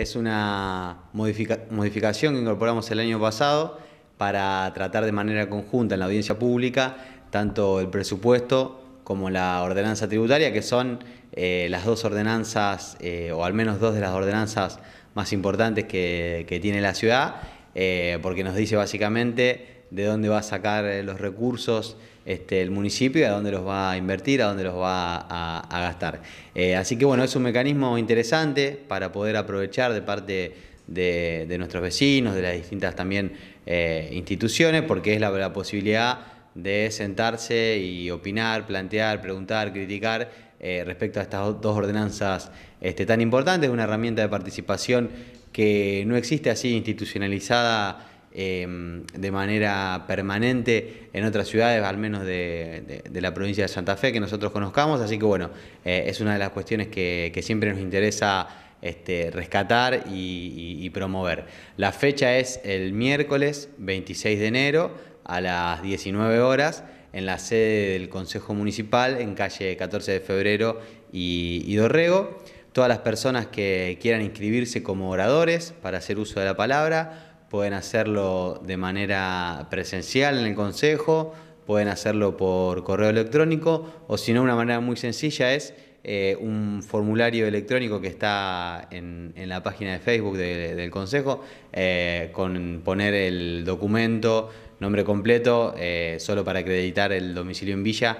Es una modificación que incorporamos el año pasado para tratar de manera conjunta en la audiencia pública tanto el presupuesto como la ordenanza tributaria, que son eh, las dos ordenanzas, eh, o al menos dos de las ordenanzas más importantes que, tiene la ciudad, eh, porque nos dice básicamente de dónde va a sacar los recursos este, el municipio a dónde los va a invertir, a dónde los va a, gastar. Eh, así que bueno, es un mecanismo interesante para poder aprovechar de parte de, nuestros vecinos, de las distintas también eh, instituciones, porque es la, posibilidad de sentarse y opinar, plantear, preguntar, criticar eh, respecto a estas dos ordenanzas este, tan importantes, una herramienta de participación que no existe así institucionalizada Em, de manera permanente en otras ciudades, al menos de, la provincia de Santa Fe, que nosotros conozcamos. Así que bueno, eh, es una de las cuestiones que, siempre nos interesa este, rescatar y, promover. La fecha es el miércoles 26 de enero a las 19 horas en la sede del Consejo Municipal en calle 14 de Febrero y, Dorrego. Todas las personas que quieran inscribirse como oradores para hacer uso de la palabra pueden hacerlo de manera presencial en el Consejo, pueden hacerlo por correo electrónico o si no, una manera muy sencilla es eh, un formulario electrónico que está en, la página de Facebook del Consejo, eh, con poner el documento, nombre completo, eh, solo para acreditar el domicilio en Villa,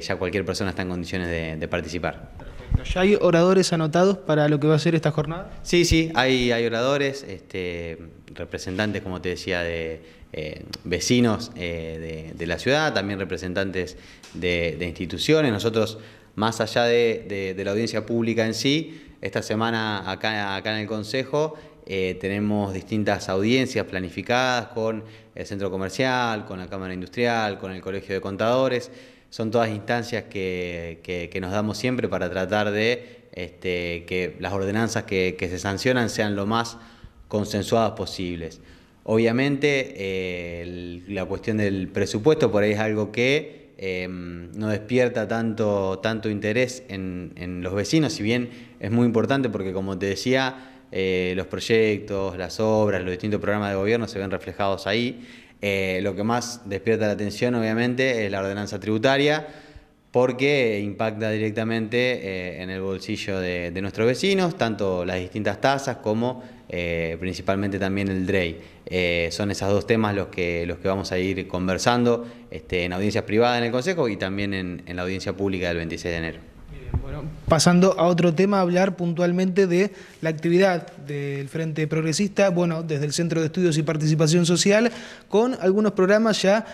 ya cualquier persona está en condiciones de, participar. ¿Ya hay oradores anotados para lo que va a ser esta jornada? Sí, sí, hay, hay oradores. Este, representantes, como te decía, de eh, vecinos eh, de, la ciudad, también representantes de, instituciones. Nosotros, más allá de, la audiencia pública en sí, esta semana acá, acá en el Consejo eh, tenemos distintas audiencias planificadas con el centro comercial, con la Cámara Industrial, con el Colegio de Contadores. Son todas instancias que, nos damos siempre para tratar de este, que las ordenanzas que se sancionan sean lo más consensuadas posibles. Obviamente eh, la cuestión del presupuesto por ahí es algo que em, no despierta tanto, tanto interés en, los vecinos, si bien es muy importante porque como te decía, eh, los proyectos, las obras, los distintos programas de gobierno se ven reflejados ahí. Eh, lo que más despierta la atención obviamente es la ordenanza tributaria, porque impacta directamente eh, en el bolsillo de, nuestros vecinos, tanto las distintas tasas como eh, principalmente también el DREI. Eh, son esos dos temas los que, los que vamos a ir conversando este, en audiencias privadas en el Consejo y también en, la audiencia pública del 26 de enero. bueno, pasando a otro tema, hablar puntualmente de la actividad del Frente Progresista, bueno, desde el Centro de Estudios y Participación Social, con algunos programas ya,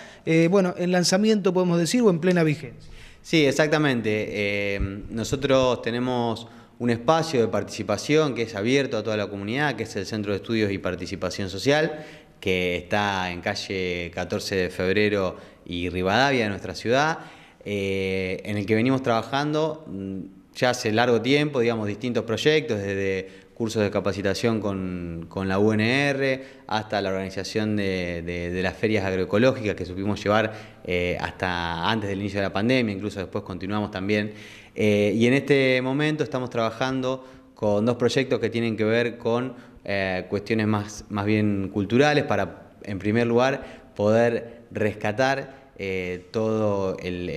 bueno, en lanzamiento podemos decir o en plena vigencia. Sí, exactamente. Eh, nosotros tenemos un espacio de participación que es abierto a toda la comunidad, que es el Centro de Estudios y Participación Social, que está en calle 14 de Febrero y Rivadavia de nuestra ciudad, eh, en el que venimos trabajando mm, ya hace largo tiempo, digamos, distintos proyectos, desde cursos de capacitación con, la UNR, hasta la organización de, las ferias agroecológicas que supimos llevar eh, hasta antes del inicio de la pandemia, incluso después continuamos también. Eh, y en este momento estamos trabajando con dos proyectos que tienen que ver con eh, cuestiones más, más bien culturales para, en primer lugar, poder rescatar todo el,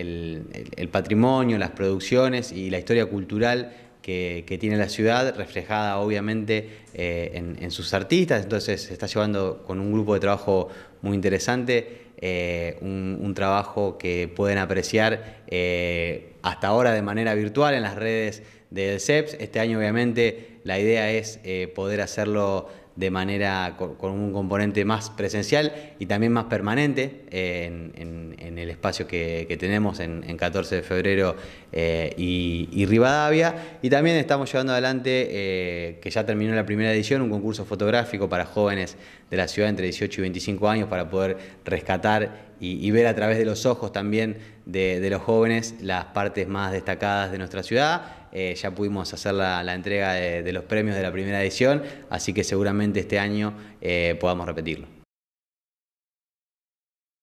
el, patrimonio, las producciones y la historia cultural que, tiene la ciudad, reflejada obviamente eh, en, sus artistas. Entonces se está llevando con un grupo de trabajo muy interesante, eh, un, un, trabajo que pueden apreciar eh, hasta ahora de manera virtual en las redes del CEPS. Este año obviamente la idea es poder hacerlo de manera con, un componente más presencial y también más permanente eh, en, el espacio que, tenemos en, 14 de febrero eh, y, Rivadavia. Y también estamos llevando adelante, eh, que ya terminó la primera edición, un concurso fotográfico para jóvenes de la ciudad entre 18 y 25 años para poder rescatar y, ver a través de los ojos también de los jóvenes las partes más destacadas de nuestra ciudad eh, ya pudimos hacer la, entrega de, los premios de la primera edición, así que seguramente este año eh, podamos repetirlo.